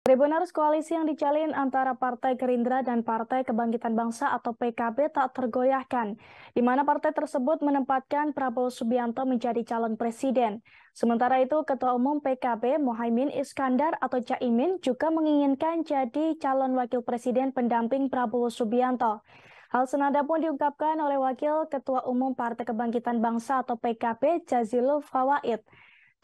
Tribuners koalisi yang dijalin antara Partai Gerindra dan Partai Kebangkitan Bangsa atau PKB tak tergoyahkan, di mana partai tersebut menempatkan Prabowo Subianto menjadi calon presiden. Sementara itu, Ketua Umum PKB Mohaimin Iskandar atau Caimin juga menginginkan jadi calon wakil presiden pendamping Prabowo Subianto. Hal senada pun diungkapkan oleh Wakil Ketua Umum Partai Kebangkitan Bangsa atau PKB Jazilul Fawaid.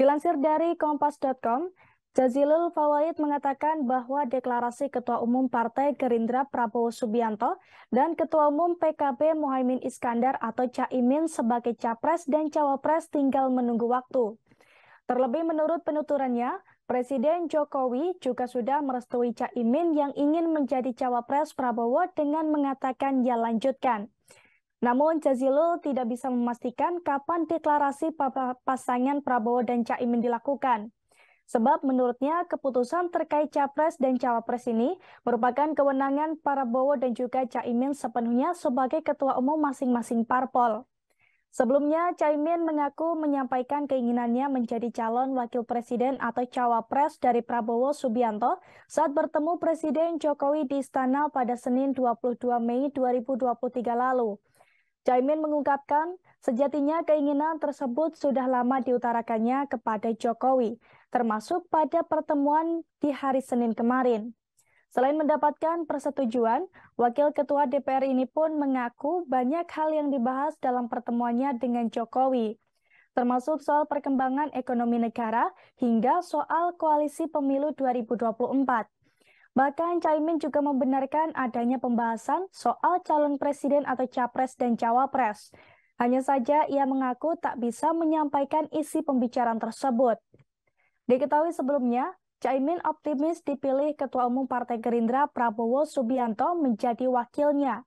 Dilansir dari kompas.com, Jazilul Fawaid mengatakan bahwa deklarasi Ketua Umum Partai Gerindra Prabowo Subianto dan Ketua Umum PKB Mohaimin Iskandar atau Caimin sebagai capres dan cawapres tinggal menunggu waktu. Terlebih menurut penuturannya, Presiden Jokowi juga sudah merestui Caimin yang ingin menjadi cawapres Prabowo dengan mengatakan ya lanjutkan. Namun Jazilul tidak bisa memastikan kapan deklarasi pasangan Prabowo dan Caimin dilakukan. Sebab menurutnya keputusan terkait capres dan cawapres ini merupakan kewenangan para Bowo dan juga Caimin sepenuhnya sebagai ketua umum masing-masing parpol. Sebelumnya, Caimin mengaku menyampaikan keinginannya menjadi calon wakil presiden atau cawapres dari Prabowo Subianto saat bertemu Presiden Jokowi di istana pada Senin 22 Mei 2023 lalu. Jaimin mengungkapkan, sejatinya keinginan tersebut sudah lama diutarakannya kepada Jokowi, termasuk pada pertemuan di hari Senin kemarin. Selain mendapatkan persetujuan, Wakil Ketua DPR ini pun mengaku banyak hal yang dibahas dalam pertemuannya dengan Jokowi, termasuk soal perkembangan ekonomi negara hingga soal koalisi pemilu 2024. Bahkan Caimin juga membenarkan adanya pembahasan soal calon presiden atau capres dan cawapres. Hanya saja ia mengaku tak bisa menyampaikan isi pembicaraan tersebut. Diketahui sebelumnya, Caimin optimis dipilih Ketua Umum Partai Gerindra Prabowo Subianto menjadi wakilnya.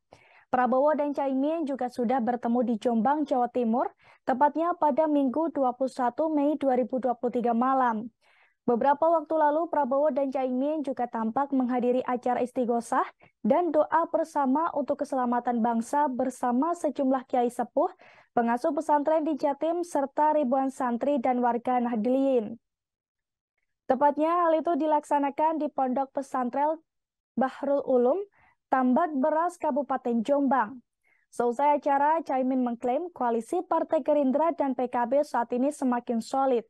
Prabowo dan Caimin juga sudah bertemu di Jombang, Jawa Timur, tepatnya pada Minggu 21 Mei 2023 malam. Beberapa waktu lalu, Prabowo dan Caimin juga tampak menghadiri acara istighosah dan doa bersama untuk keselamatan bangsa bersama sejumlah kiai sepuh, pengasuh pesantren di Jatim, serta ribuan santri dan warga Nahdliyin. Tepatnya hal itu dilaksanakan di Pondok Pesantren Bahrul Ulum, Tambak Beras, Kabupaten Jombang. Seusai acara, Caimin mengklaim koalisi Partai Gerindra dan PKB saat ini semakin solid.